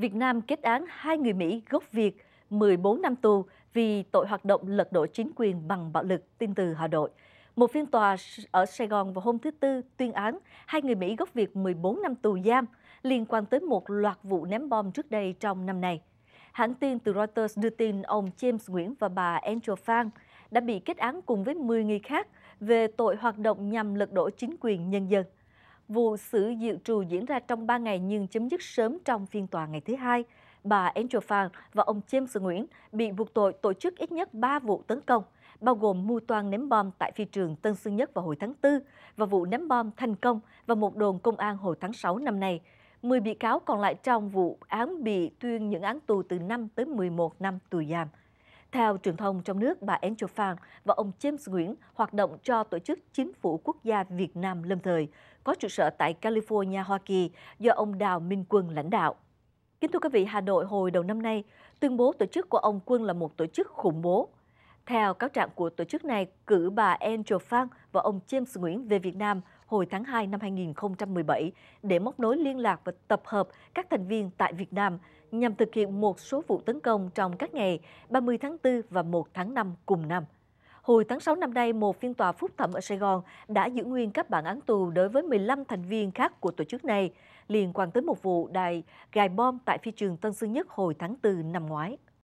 Việt Nam kết án hai người Mỹ gốc Việt 14 năm tù vì tội hoạt động lật đổ chính quyền bằng bạo lực, tin từ Hà Nội. Một phiên tòa ở Sài Gòn vào hôm thứ Tư tuyên án hai người Mỹ gốc Việt 14 năm tù giam liên quan tới một loạt vụ ném bom trước đây trong năm này. Hãng tin từ Reuters đưa tin ông James Nguyễn và bà Angel Phan đã bị kết án cùng với 10 người khác về tội hoạt động nhằm lật đổ chính quyền nhân dân. Vụ xử diệu trù diễn ra trong 3 ngày nhưng chấm dứt sớm trong phiên tòa ngày thứ hai. Bà Angel Phan và ông James Nguyễn bị buộc tội tổ chức ít nhất 3 vụ tấn công, bao gồm mưu toan ném bom tại phi trường Tân Sơn Nhất vào hồi tháng 4 và vụ ném bom thành công vào một đồn công an hồi tháng 6 năm nay. 10 bị cáo còn lại trong vụ án bị tuyên những án tù từ 5 tới 11 năm tù giam. Theo truyền thông trong nước, bà Angel Phan và ông James Nguyễn hoạt động cho tổ chức Chính phủ Quốc gia Việt Nam lâm thời, có trụ sở tại California, Hoa Kỳ, do ông Đào Minh Quân lãnh đạo. Kính thưa quý vị, Hà Nội hồi đầu năm nay tuyên bố tổ chức của ông Quân là một tổ chức khủng bố, theo cáo trạng của tổ chức này, cử bà Angel Phan và ông James Nguyễn về Việt Nam hồi tháng 2 năm 2017 để móc nối liên lạc và tập hợp các thành viên tại Việt Nam nhằm thực hiện một số vụ tấn công trong các ngày 30 tháng 4 và 1 tháng 5 cùng năm. Hồi tháng 6 năm nay, một phiên tòa phúc thẩm ở Sài Gòn đã giữ nguyên các bản án tù đối với 15 thành viên khác của tổ chức này liên quan tới một vụ đài gài bom tại phi trường Tân Sơn Nhất hồi tháng 4 năm ngoái.